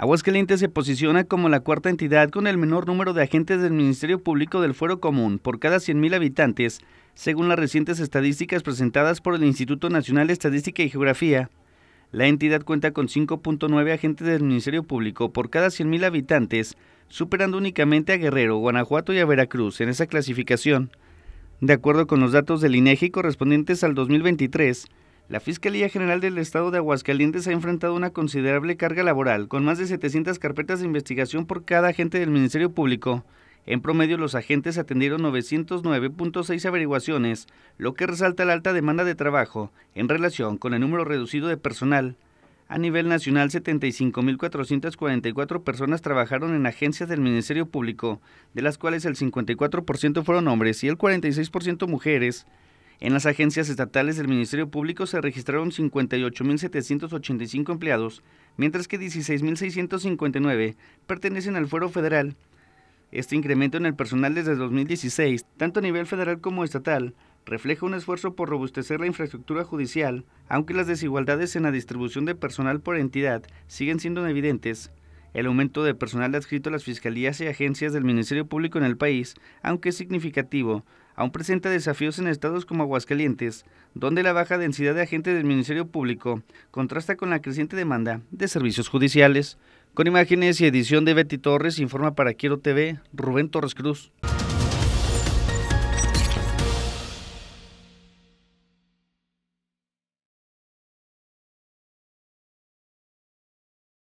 Aguascalientes se posiciona como la cuarta entidad con el menor número de agentes del Ministerio Público del Fuero Común por cada 100.000 habitantes, según las recientes estadísticas presentadas por el Instituto Nacional de Estadística y Geografía. La entidad cuenta con 5.9 agentes del Ministerio Público por cada 100.000 habitantes, superando únicamente a Guerrero, Guanajuato y a Veracruz en esa clasificación. De acuerdo con los datos del INEGI correspondientes al 2023, la Fiscalía General del Estado de Aguascalientes ha enfrentado una considerable carga laboral, con más de 700 carpetas de investigación por cada agente del Ministerio Público. En promedio, los agentes atendieron 909.6 averiguaciones, lo que resalta la alta demanda de trabajo en relación con el número reducido de personal. A nivel nacional, 75.444 personas trabajaron en agencias del Ministerio Público, de las cuales el 54% fueron hombres y el 46% mujeres. En las agencias estatales del Ministerio Público se registraron 58.785 empleados, mientras que 16.659 pertenecen al fuero federal. Este incremento en el personal desde 2016, tanto a nivel federal como estatal, refleja un esfuerzo por robustecer la infraestructura judicial, aunque las desigualdades en la distribución de personal por entidad siguen siendo evidentes. El aumento de personal adscrito a las fiscalías y agencias del Ministerio Público en el país, aunque es significativo, aún presenta desafíos en estados como Aguascalientes, donde la baja densidad de agentes del Ministerio Público contrasta con la creciente demanda de servicios judiciales. Con imágenes y edición de Betty Torres, informa para Quiero TV, Rubén Torres Cruz.